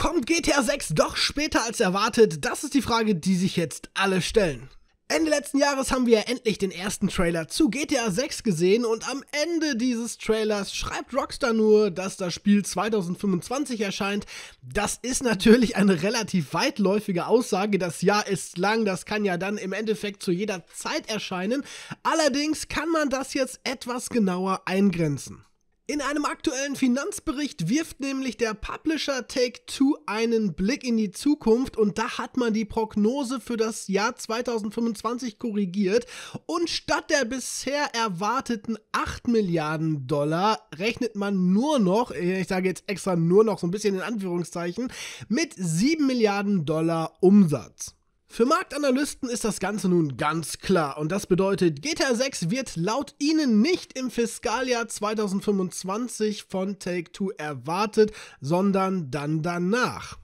Kommt GTA 6 doch später als erwartet? Das ist die Frage, die sich jetzt alle stellen. Ende letzten Jahres haben wir endlich den ersten Trailer zu GTA 6 gesehen und am Ende dieses Trailers schreibt Rockstar nur, dass das Spiel 2025 erscheint. Das ist natürlich eine relativ weitläufige Aussage. Das Jahr ist lang, das kann ja dann im Endeffekt zu jeder Zeit erscheinen. Allerdings kann man das jetzt etwas genauer eingrenzen. In einem aktuellen Finanzbericht wirft nämlich der Publisher Take-Two einen Blick in die Zukunft und da hat man die Prognose für das Jahr 2025 korrigiert und statt der bisher erwarteten 8 Milliarden Dollar rechnet man nur noch, ich sage jetzt extra nur noch so ein bisschen in Anführungszeichen, mit 7 Milliarden Dollar Umsatz. Für Marktanalysten ist das Ganze nun ganz klar und das bedeutet, GTA 6 wird laut ihnen nicht im Fiskaljahr 2025 von Take-Two erwartet, sondern dann danach.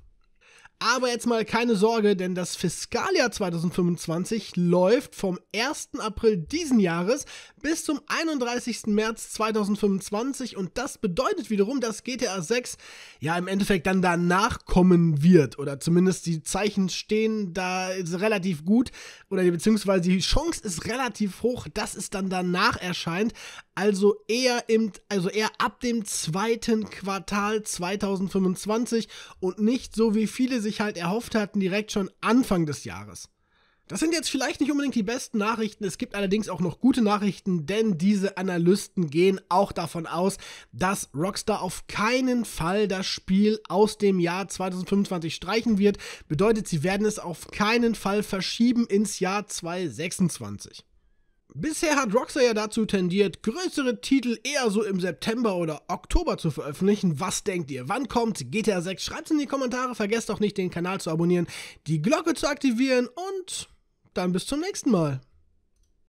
Aber jetzt mal keine Sorge, denn das Fiskaljahr 2025 läuft vom 1. April diesen Jahres bis zum 31. März 2025 und das bedeutet wiederum, dass GTA 6 ja im Endeffekt dann danach kommen wird oder zumindest die Zeichen stehen da relativ gut oder beziehungsweise die Chance ist relativ hoch, dass es dann danach erscheint also eher im, also eher ab dem zweiten Quartal 2025 und nicht so, wie viele sich halt erhofft hatten, direkt schon Anfang des Jahres. Das sind jetzt vielleicht nicht unbedingt die besten Nachrichten. Es gibt allerdings auch noch gute Nachrichten, denn diese Analysten gehen auch davon aus, dass Rockstar auf keinen Fall das Spiel aus dem Jahr 2025 streichen wird. Bedeutet, sie werden es auf keinen Fall verschieben ins Jahr 2026. Bisher hat Rockstar ja dazu tendiert, größere Titel eher so im September oder Oktober zu veröffentlichen. Was denkt ihr? Wann kommt GTA 6? Schreibt es in die Kommentare, vergesst auch nicht den Kanal zu abonnieren, die Glocke zu aktivieren und dann bis zum nächsten Mal.